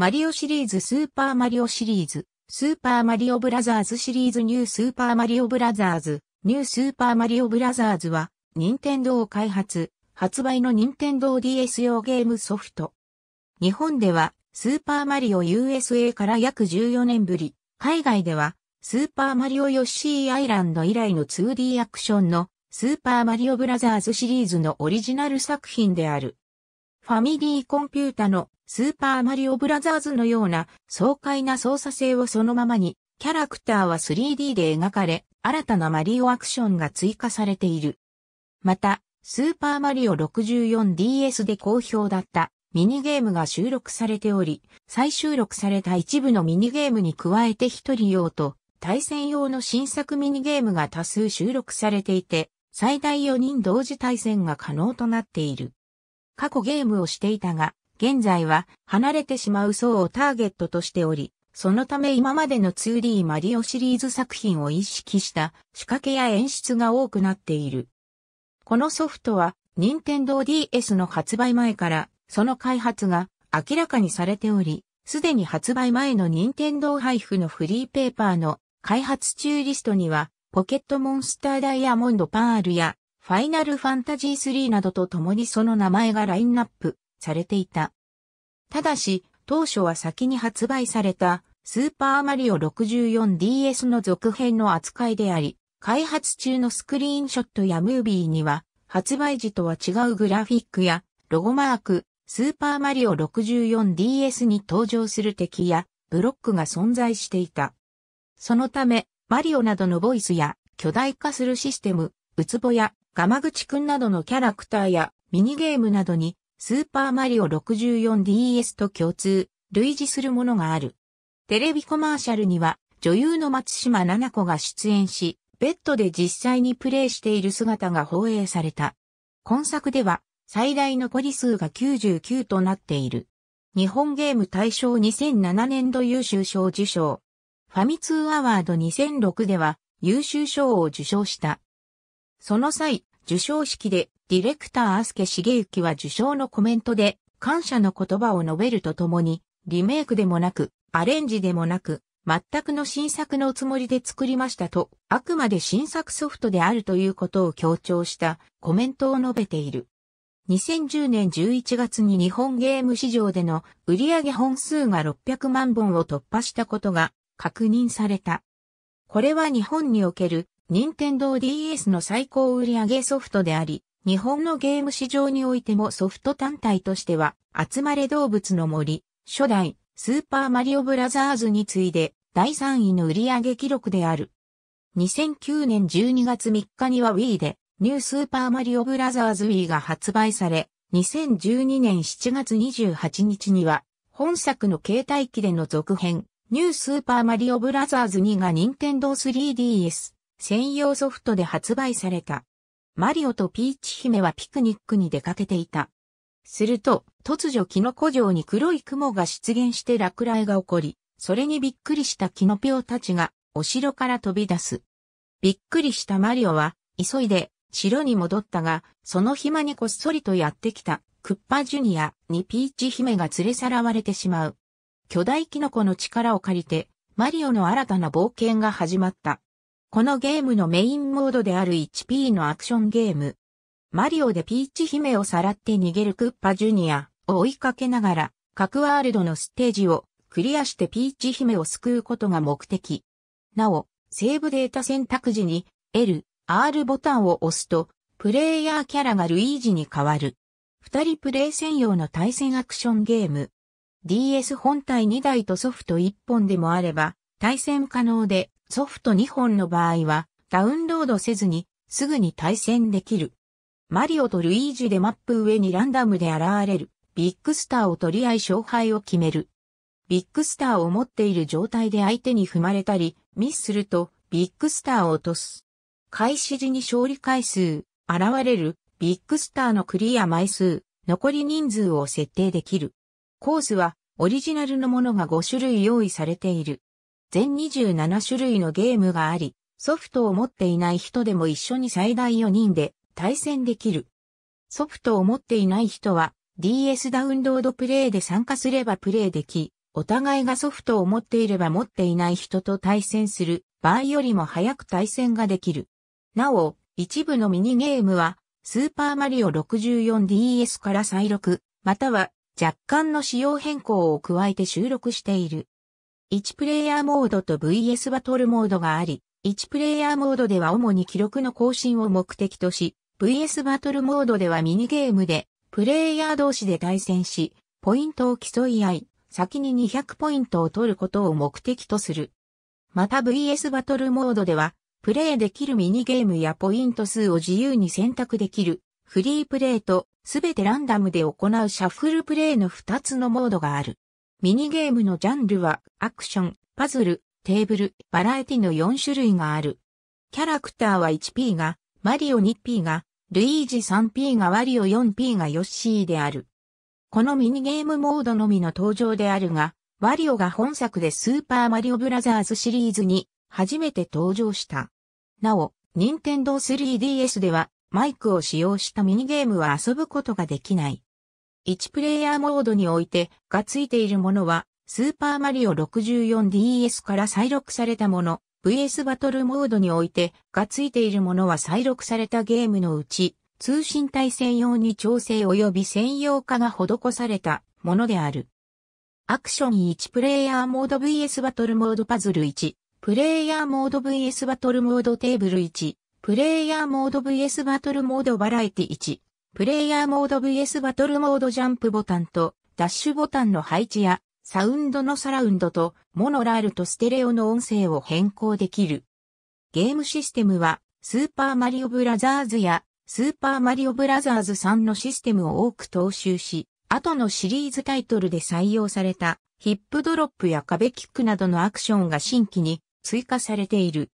マリオシリーズスーパーマリオシリーズ、スーパーマリオブラザーズシリーズニュースーパーマリオブラザーズ、ニュースーパーマリオブラザーズは、任天堂開発、発売の任天堂 DS 用ゲームソフト。日本では、スーパーマリオ USA から約14年ぶり、海外では、スーパーマリオヨッシーアイランド以来の 2D アクションの、スーパーマリオブラザーズシリーズのオリジナル作品である。ファミリーコンピュータのスーパーマリオブラザーズのような爽快な操作性をそのままに、キャラクターは 3D で描かれ、新たなマリオアクションが追加されている。また、スーパーマリオ 64DS で好評だったミニゲームが収録されており、再収録された一部のミニゲームに加えて一人用と対戦用の新作ミニゲームが多数収録されていて、最大4人同時対戦が可能となっている。過去ゲームをしていたが、現在は離れてしまう層をターゲットとしており、そのため今までの 2D マリオシリーズ作品を意識した仕掛けや演出が多くなっている。このソフトは、任天堂 DS の発売前から、その開発が明らかにされており、すでに発売前の任天堂配布のフリーペーパーの開発中リストには、ポケットモンスターダイヤモンドパールやファイナルファンタジー3などと共にその名前がラインナップされていた。ただし、当初は先に発売されたスーパーマリオ 64DS の続編の扱いであり、開発中のスクリーンショットやムービーには、発売時とは違うグラフィックやロゴマーク、スーパーマリオ 64DS に登場する敵やブロックが存在していた。そのため、マリオなどのボイスや巨大化するシステム、ウツボや鎌口くんなどのキャラクターやミニゲームなどにスーパーマリオ 64DS と共通、類似するものがある。テレビコマーシャルには女優の松島奈々子が出演し、ベッドで実際にプレイしている姿が放映された。今作では最大残り数が99となっている。日本ゲーム大賞2007年度優秀賞受賞。ファミツーアワード2006では優秀賞を受賞した。その際、受賞式でディレクターアスケ茂之は受賞のコメントで感謝の言葉を述べるとともに、リメイクでもなく、アレンジでもなく、全くの新作のつもりで作りましたと、あくまで新作ソフトであるということを強調したコメントを述べている。2010年11月に日本ゲーム市場での売上本数が600万本を突破したことが確認された。これは日本における任天堂 DS の最高売上ソフトであり、日本のゲーム市場においてもソフト単体としては、集まれ動物の森、初代、スーパーマリオブラザーズに次いで、第3位の売上記録である。2009年12月3日には Wii で、ニュースーパーマリオブラザーズ Wii が発売され、2012年7月28日には、本作の携帯機での続編、ニュースーパーマリオブラザーズ2が任天堂 3DS、専用ソフトで発売された。マリオとピーチ姫はピクニックに出かけていた。すると、突如キノコ城に黒い雲が出現して落雷が起こり、それにびっくりしたキノピオたちが、お城から飛び出す。びっくりしたマリオは、急いで、城に戻ったが、その暇にこっそりとやってきた、クッパジュニアにピーチ姫が連れさらわれてしまう。巨大キノコの力を借りて、マリオの新たな冒険が始まった。このゲームのメインモードである 1P のアクションゲーム。マリオでピーチ姫をさらって逃げるクッパジュニアを追いかけながら、各ワールドのステージをクリアしてピーチ姫を救うことが目的。なお、セーブデータ選択時に L、R ボタンを押すと、プレイヤーキャラがルイージに変わる。二人プレイ専用の対戦アクションゲーム。DS 本体2台とソフト1本でもあれば、対戦可能で、ソフト2本の場合は、ダウンロードせずに、すぐに対戦できる。マリオとルイージでマップ上にランダムで現れる、ビッグスターを取り合い勝敗を決める。ビッグスターを持っている状態で相手に踏まれたり、ミスすると、ビッグスターを落とす。開始時に勝利回数、現れる、ビッグスターのクリア枚数、残り人数を設定できる。コースは、オリジナルのものが5種類用意されている。全27種類のゲームがあり、ソフトを持っていない人でも一緒に最大4人で対戦できる。ソフトを持っていない人は DS ダウンロードプレイで参加すればプレイでき、お互いがソフトを持っていれば持っていない人と対戦する場合よりも早く対戦ができる。なお、一部のミニゲームは、スーパーマリオ 64DS から再録、または若干の仕様変更を加えて収録している。1プレイヤーモードと VS バトルモードがあり、1プレイヤーモードでは主に記録の更新を目的とし、VS バトルモードではミニゲームで、プレイヤー同士で対戦し、ポイントを競い合い、先に200ポイントを取ることを目的とする。また VS バトルモードでは、プレイできるミニゲームやポイント数を自由に選択できる、フリープレイと、すべてランダムで行うシャッフルプレイの2つのモードがある。ミニゲームのジャンルは、アクション、パズル、テーブル、バラエティの4種類がある。キャラクターは 1P が、マリオ 2P が、ルイージ 3P がワリオ 4P がヨッシーである。このミニゲームモードのみの登場であるが、ワリオが本作でスーパーマリオブラザーズシリーズに初めて登場した。なお、任天堂 3DS ではマイクを使用したミニゲームは遊ぶことができない。1プレイヤーモードにおいてがついているものは、スーパーマリオ 64DS から再録されたもの、VS バトルモードにおいてがついているものは再録されたゲームのうち、通信対戦用に調整及び専用化が施されたものである。アクション1プレイヤーモード VS バトルモードパズル1、プレイヤーモード VS バトルモードテーブル1、プレイヤーモード VS バトルモードバラエティ1、プレイヤーモード VS バトルモードジャンプボタンとダッシュボタンの配置やサウンドのサラウンドとモノラルとステレオの音声を変更できる。ゲームシステムはスーパーマリオブラザーズやスーパーマリオブラザーズさんのシステムを多く踏襲し、後のシリーズタイトルで採用されたヒップドロップや壁キックなどのアクションが新規に追加されている。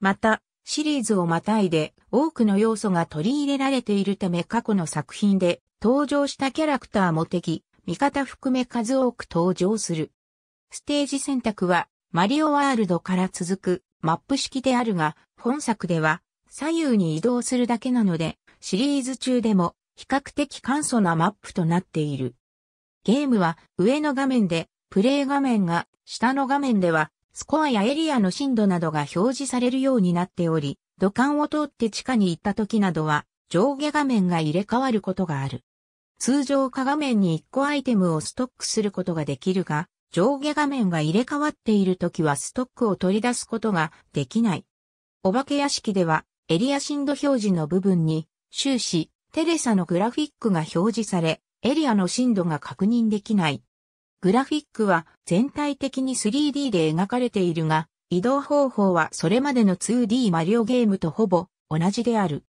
また、シリーズをまたいで多くの要素が取り入れられているため過去の作品で登場したキャラクターも敵、味方含め数多く登場する。ステージ選択はマリオワールドから続くマップ式であるが、本作では左右に移動するだけなので、シリーズ中でも比較的簡素なマップとなっている。ゲームは上の画面で、プレイ画面が下の画面ではスコアやエリアの震度などが表示されるようになっており、土管を通って地下に行った時などは上下画面が入れ替わることがある。通常下画面に1個アイテムをストックすることができるが、上下画面が入れ替わっている時はストックを取り出すことができない。お化け屋敷ではエリア震度表示の部分に終始テレサのグラフィックが表示され、エリアの震度が確認できない。グラフィックは全体的に 3D で描かれているが、移動方法はそれまでの 2D マリオゲームとほぼ同じである。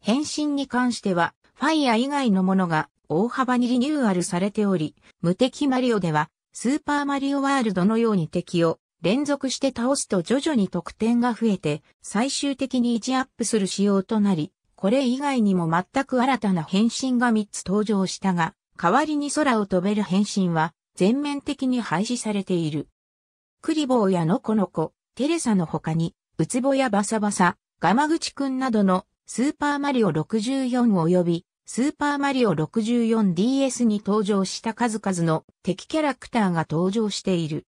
変身に関しては、ファイア以外のものが大幅にリニューアルされており、無敵マリオでは、スーパーマリオワールドのように敵を連続して倒すと徐々に得点が増えて、最終的に1アップする仕様となり、これ以外にも全く新たな変身が3つ登場したが、代わりに空を飛べる変身は、全面的に廃止されている。クリボーやノコノコ、テレサの他に、ウツボやバサバサ、ガマグチくんなどのスーパーマリオ64及びスーパーマリオ 64DS に登場した数々の敵キャラクターが登場している。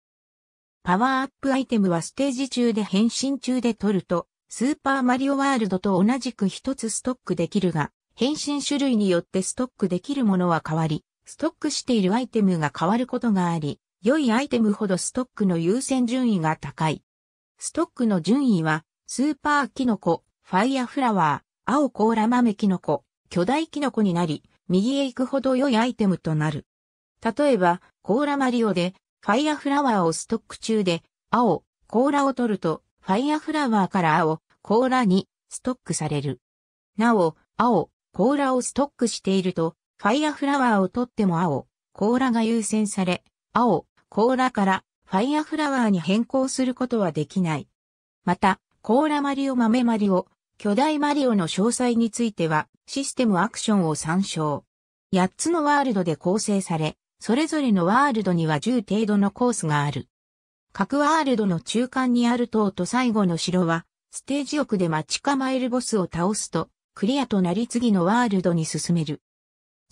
パワーアップアイテムはステージ中で変身中で取ると、スーパーマリオワールドと同じく一つストックできるが、変身種類によってストックできるものは変わり、ストックしているアイテムが変わることがあり、良いアイテムほどストックの優先順位が高い。ストックの順位は、スーパーキノコ、ファイアフラワー、青コーラ豆キノコ、巨大キノコになり、右へ行くほど良いアイテムとなる。例えば、コーラマリオで、ファイアフラワーをストック中で、青、コーラを取ると、ファイアフラワーから青、コーラに、ストックされる。なお、青、コーラをストックしていると、ファイアフラワーを取っても青、甲羅が優先され、青、甲羅からファイアフラワーに変更することはできない。また、甲羅マリオ豆マリオ、巨大マリオの詳細については、システムアクションを参照。8つのワールドで構成され、それぞれのワールドには10程度のコースがある。各ワールドの中間にある塔と最後の城は、ステージ奥で待ち構えるボスを倒すと、クリアとなり次のワールドに進める。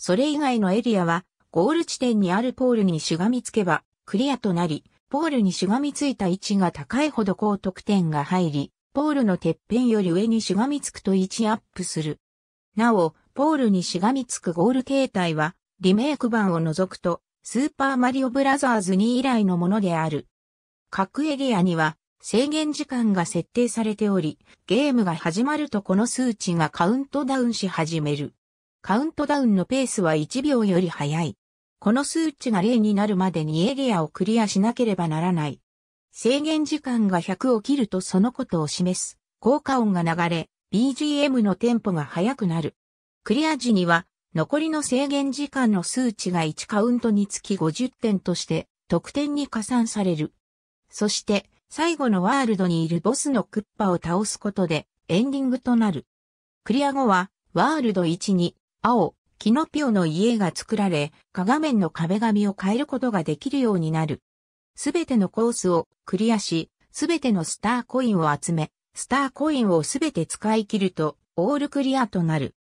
それ以外のエリアは、ゴール地点にあるポールにしがみつけば、クリアとなり、ポールにしがみついた位置が高いほど高得点が入り、ポールのてっぺんより上にしがみつくと位置アップする。なお、ポールにしがみつくゴール形態は、リメイク版を除くと、スーパーマリオブラザーズ2以来のものである。各エリアには、制限時間が設定されており、ゲームが始まるとこの数値がカウントダウンし始める。カウントダウンのペースは1秒より早い。この数値が0になるまでにエリアをクリアしなければならない。制限時間が100を切るとそのことを示す効果音が流れ、BGM のテンポが速くなる。クリア時には残りの制限時間の数値が1カウントにつき50点として得点に加算される。そして最後のワールドにいるボスのクッパを倒すことでエンディングとなる。クリア後はワールド1に青、キノピオの家が作られ、鏡面の壁紙を変えることができるようになる。すべてのコースをクリアし、すべてのスターコインを集め、スターコインをすべて使い切ると、オールクリアとなる。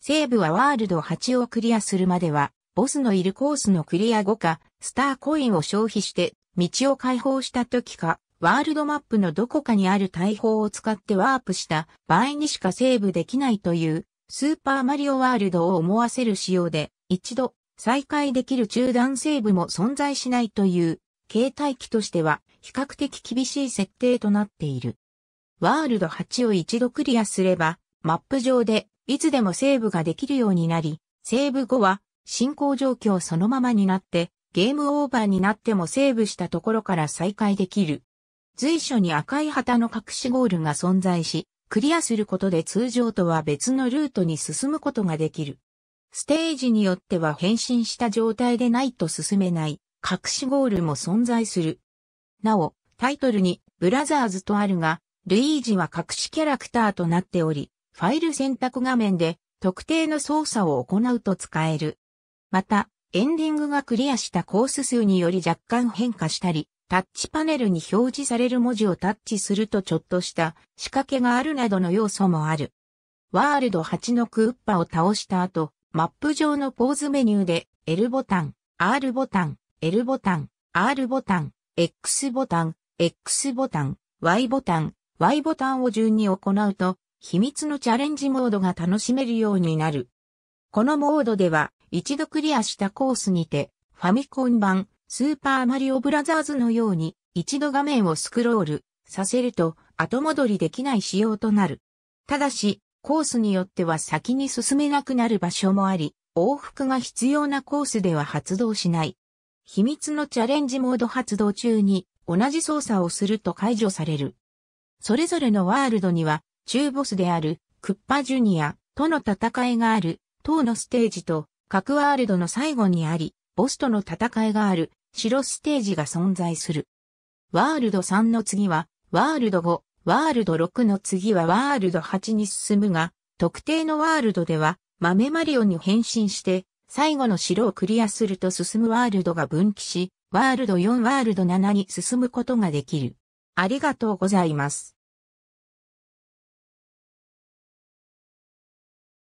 セーブはワールド8をクリアするまでは、ボスのいるコースのクリア後か、スターコインを消費して、道を解放した時か、ワールドマップのどこかにある大砲を使ってワープした場合にしかセーブできないというスーパーマリオワールドを思わせる仕様で、一度再開できる中断セーブも存在しないという、携帯機としては比較的厳しい設定となっている。ワールド8を一度クリアすれば、マップ上でいつでもセーブができるようになり、セーブ後は進行状況そのままになって、ゲームオーバーになってもセーブしたところから再開できる。随所に赤い旗の隠しゴールが存在し、クリアすることで通常とは別のルートに進むことができる。ステージによっては変身した状態でないと進めない隠しゴールも存在する。なお、タイトルにブラザーズとあるが、ルイージは隠しキャラクターとなっており、ファイル選択画面で特定の操作を行うと使える。また、エンディングがクリアしたコース数により若干変化したり、タッチパネルに表示される文字をタッチするとちょっとした仕掛けがあるなどの要素もある。ワールド8のクッパを倒した後、マップ上のポーズメニューで L ボタン、R ボタン、L ボタン、R ボタン、X ボタン、X ボタン、Y ボタン、Y ボタンを順に行うと、秘密のチャレンジモードが楽しめるようになる。このモードでは、一度クリアしたコースにて、ファミコン版、スーパーマリオブラザーズのように一度画面をスクロールさせると後戻りできない仕様となる。ただし、コースによっては先に進めなくなる場所もあり、往復が必要なコースでは発動しない。秘密のチャレンジモード発動中に同じ操作をすると解除される。それぞれのワールドには中ボスであるクッパジュニアとの戦いがある塔のステージと各ワールドの最後にあり、ボスとの戦いがある、白ステージが存在する。ワールド3の次は、ワールド5、ワールド6の次はワールド8に進むが、特定のワールドでは、豆マリオに変身して、最後の城をクリアすると進むワールドが分岐し、ワールド4ワールド7に進むことができる。ありがとうございます。